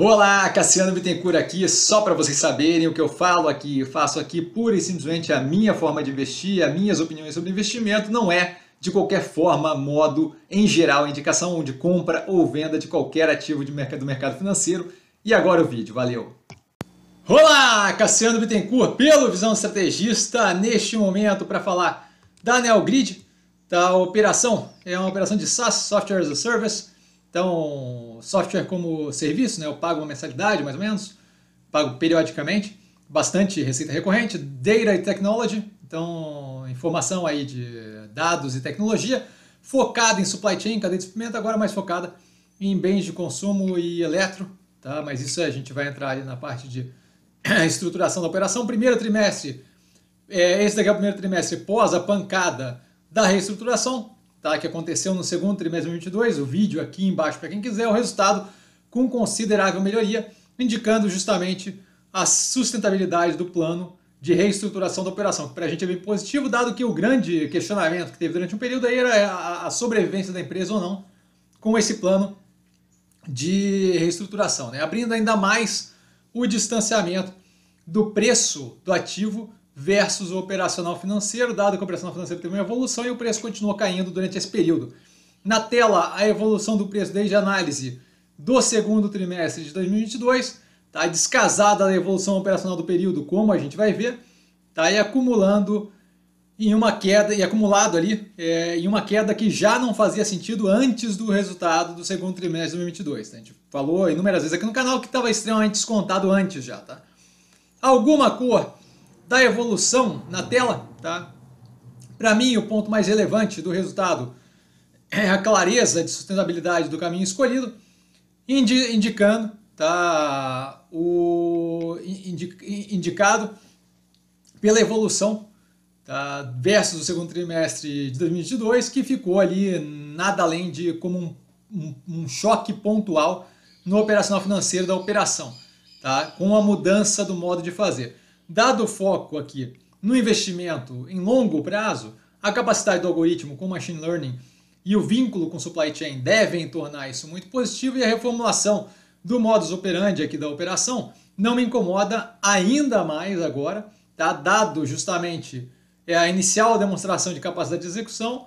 Olá, Cassiano Bittencourt aqui, só para vocês saberem o que eu falo aqui, eu faço aqui pura e simplesmente a minha forma de investir, as minhas opiniões sobre investimento, não é de qualquer forma, modo, em geral, indicação de compra ou venda de qualquer ativo de mercado, do mercado financeiro. E agora o vídeo, valeu! Olá, Cassiano Bittencourt, pelo Visão Estrategista, neste momento para falar da Neo Grid, da tá, operação, é uma operação de SaaS, Software as a Service, então, software como serviço, né? eu pago uma mensalidade, mais ou menos, pago periodicamente, bastante receita recorrente, data e technology, então informação aí de dados e tecnologia, focada em supply chain, cadeia de suprimento, agora mais focada em bens de consumo e eletro, tá? mas isso a gente vai entrar ali na parte de estruturação da operação. Primeiro trimestre, é, esse daqui é o primeiro trimestre pós a pancada da reestruturação, tá, que aconteceu no segundo trimestre de 2022, o vídeo aqui embaixo para quem quiser, é o resultado com considerável melhoria, indicando justamente a sustentabilidade do plano de reestruturação da operação, que para a gente é bem positivo, dado que o grande questionamento que teve durante um período aí era a sobrevivência da empresa ou não com esse plano de reestruturação, né? abrindo ainda mais o distanciamento do preço do ativo versus o operacional financeiro, dado que o operacional financeiro teve uma evolução e o preço continuou caindo durante esse período. Na tela, a evolução do preço desde a análise do segundo trimestre de 2022, tá descasada da evolução operacional do período, como a gente vai ver, tá e acumulando em uma queda, e acumulado ali, é, em uma queda que já não fazia sentido antes do resultado do segundo trimestre de 2022. Tá? A gente falou inúmeras vezes aqui no canal que estava extremamente descontado antes já, tá? Alguma cor da evolução na tela, tá? Para mim, o ponto mais relevante do resultado é a clareza de sustentabilidade do caminho escolhido, indi indicando, tá? O indi indicado pela evolução tá? versus o segundo trimestre de 2022, que ficou ali nada além de como um, um, um choque pontual no operacional financeiro da operação, tá? com a mudança do modo de fazer. Dado o foco aqui no investimento em longo prazo, a capacidade do algoritmo com machine learning e o vínculo com supply chain devem tornar isso muito positivo e a reformulação do modus operandi aqui da operação não me incomoda ainda mais agora, tá? dado justamente é, a inicial demonstração de capacidade de execução,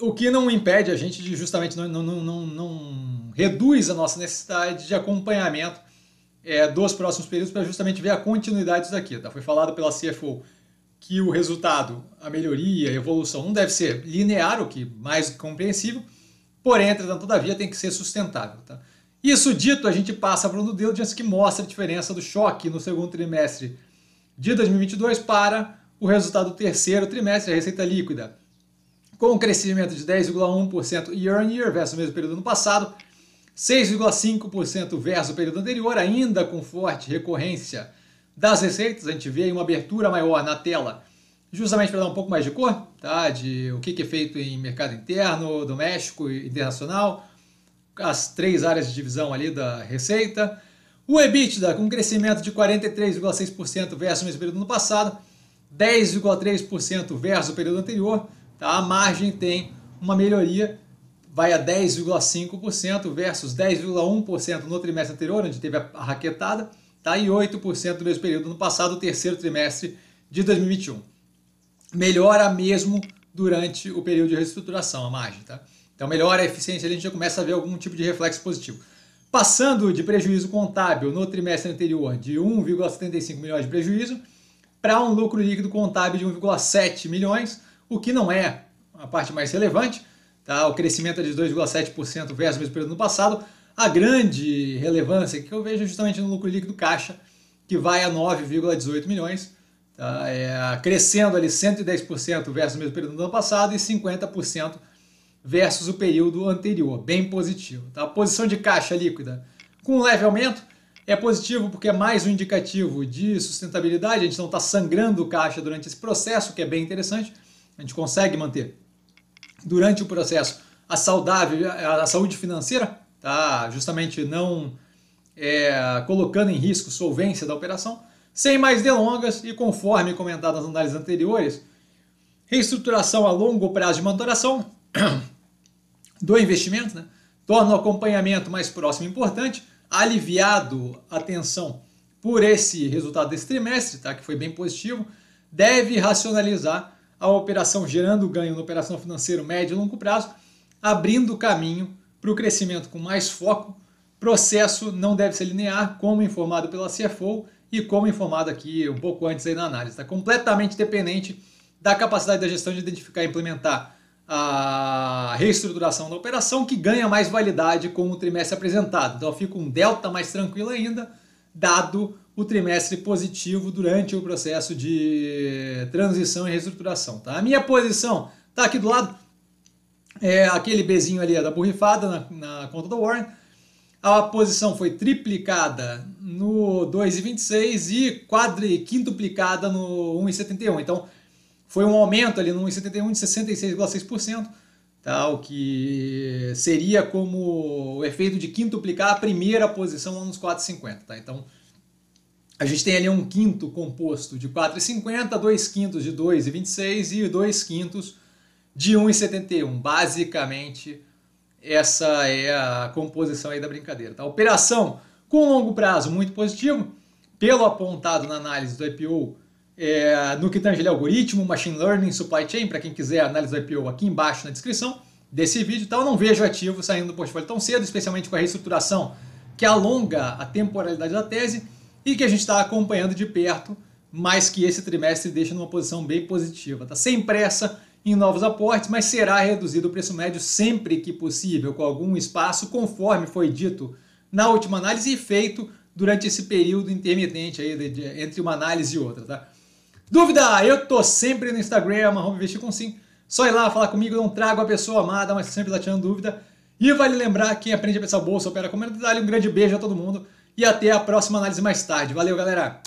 o que não impede a gente de justamente não, não, não, não, não reduz a nossa necessidade de acompanhamento é, dos próximos períodos para justamente ver a continuidade disso daqui. Tá? Foi falado pela CFO que o resultado, a melhoria, a evolução não deve ser linear, o que mais compreensível, porém, entretanto, todavia, tem que ser sustentável. Tá? Isso dito, a gente passa para o due diligence que mostra a diferença do choque no segundo trimestre de 2022 para o resultado do terceiro trimestre, a receita líquida, com um crescimento de 10,1% year on year versus o mesmo período do ano passado, 6,5% versus o período anterior, ainda com forte recorrência das receitas. A gente vê uma abertura maior na tela, justamente para dar um pouco mais de cor, tá? de o que é feito em mercado interno, doméstico e internacional, as três áreas de divisão ali da receita. O EBITDA com um crescimento de 43,6% versus o mesmo período do ano passado, 10,3% versus o período anterior. Tá? A margem tem uma melhoria vai a 10,5% versus 10,1% no trimestre anterior, onde teve a raquetada, tá? e 8% no mesmo período no passado, terceiro trimestre de 2021. Melhora mesmo durante o período de reestruturação, a margem. Tá? Então, melhora a eficiência, a gente já começa a ver algum tipo de reflexo positivo. Passando de prejuízo contábil no trimestre anterior de 1,75 milhões de prejuízo para um lucro líquido contábil de 1,7 milhões, o que não é a parte mais relevante, Tá? O crescimento é de 2,7% versus o mesmo período ano passado. A grande relevância que eu vejo é justamente no lucro líquido caixa, que vai a 9,18 milhões, tá? é, crescendo ali 110% versus o mesmo período do ano passado e 50% versus o período anterior, bem positivo. Tá? A posição de caixa líquida com um leve aumento é positivo porque é mais um indicativo de sustentabilidade, a gente não está sangrando caixa durante esse processo, que é bem interessante, a gente consegue manter durante o processo a saudável, a saúde financeira, tá? justamente não é, colocando em risco solvência da operação. Sem mais delongas e conforme comentado nas análises anteriores, reestruturação a longo prazo de maturação do investimento né? torna o acompanhamento mais próximo e importante, aliviado a tensão por esse resultado desse trimestre, tá? que foi bem positivo, deve racionalizar a operação gerando ganho na operação financeira médio e longo prazo, abrindo caminho para o crescimento com mais foco. Processo não deve ser linear, como informado pela CFO e como informado aqui um pouco antes aí na análise. Está completamente dependente da capacidade da gestão de identificar e implementar a reestruturação da operação, que ganha mais validade com o trimestre apresentado. Então fica um delta mais tranquilo ainda dado o trimestre positivo durante o processo de transição e reestruturação. Tá? A minha posição está aqui do lado, é aquele Bzinho ali é da borrifada na, na conta do Warren. A posição foi triplicada no 2,26 e quadri, quintuplicada no 1,71. Então, foi um aumento ali no 1,71 de 66,6% tal, que seria como o efeito de quintuplicar a primeira posição nos 4,50. Tá? Então, a gente tem ali um quinto composto de 4,50, dois quintos de 2,26 e dois quintos de 1,71. Basicamente, essa é a composição aí da brincadeira. Tá? Operação com longo prazo muito positivo, pelo apontado na análise do IPO, é, no que tange algoritmo, machine learning, supply chain, para quem quiser análise do IPO aqui embaixo na descrição desse vídeo. Então eu não vejo ativo saindo do portfólio tão cedo, especialmente com a reestruturação que alonga a temporalidade da tese e que a gente está acompanhando de perto, mas que esse trimestre deixa numa posição bem positiva. Tá sem pressa em novos aportes, mas será reduzido o preço médio sempre que possível, com algum espaço, conforme foi dito na última análise e feito durante esse período intermitente aí de, de, entre uma análise e outra, tá? Dúvida? Eu tô sempre no Instagram, investir com sim. Só ir lá falar comigo, não trago a pessoa amada, mas sempre lá tirando dúvida. E vale lembrar que aprende a pensar bolsa, opera dá mentalidade. Um grande beijo a todo mundo e até a próxima análise mais tarde. Valeu, galera!